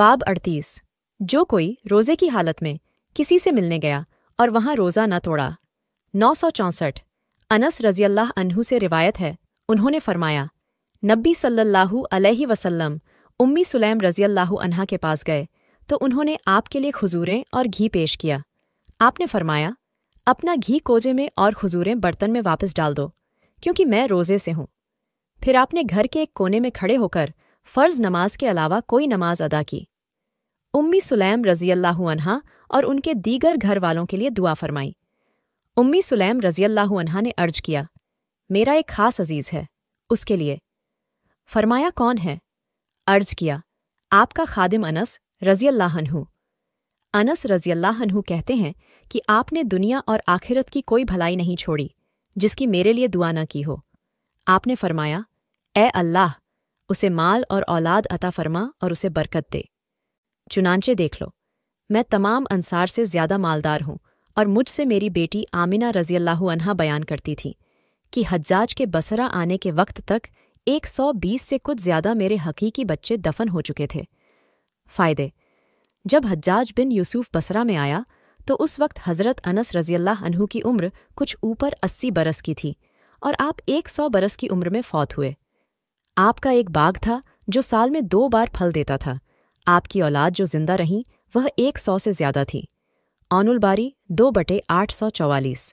बाब अड़तीस जो कोई रोज़े की हालत में किसी से मिलने गया और वहां रोज़ा न तोड़ा नौ सौ चौंसठ अनस रजियल्लाह अनहू से रिवायत है उन्होंने फरमाया नब्बी सल्लल्लाहु अलैहि वसल्लम उम्मी सुलैम रजियल्लाहु अनहा के पास गए तो उन्होंने आपके लिए खजूरें और घी पेश किया आपने फरमाया अपना घी कोजे में और खजूरें बर्तन में वापस डाल दो क्योंकि मैं रोज़े से हूं फिर आपने घर के एक कोने में खड़े होकर फ़र्ज़ नमाज के अलावा कोई नमाज अदा की उम्मी सुलैम रज़ी अल्लाह और उनके दीगर घर वालों के लिए दुआ फरमाई उम्मी सुलैम रज़ी अल्लाह ने अर्ज किया मेरा एक खास अजीज़ है उसके लिए फरमाया कौन है अर्ज किया आपका खादिम अनस रज़ी अल्लाह अनस रज़ी अल्लाह कहते हैं कि आपने दुनिया और आखिरत की कोई भलाई नहीं छोड़ी जिसकी मेरे लिए दुआ न की हो आपने फरमाया ए अल्लाह उसे माल और औलाद अता फरमा और उसे बरकत दे चुनाचे देख लो मैं तमाम अंसार से ज़्यादा मालदार हूँ और मुझसे मेरी बेटी आमिना रजियल्लाहु अनहा बयान करती थी कि हज्जाज के बसरा आने के वक्त तक 120 से कुछ ज़्यादा मेरे हकीकी बच्चे दफन हो चुके थे फ़ायदे जब हज्जाज बिन यूसुफ बसरा में आया तो उस वक्त हज़रत अनस रजील्ला अनहू की उम्र कुछ ऊपर अस्सी बरस की थी और आप एक सौ बरस की उम्र में फौत हुए आपका एक बाग था जो साल में दो बार फल देता था आपकी औलाद जो जिंदा रहीं वह एक सौ से ज्यादा थी औनुल बारी दो बटे आठ सौ चौवालीस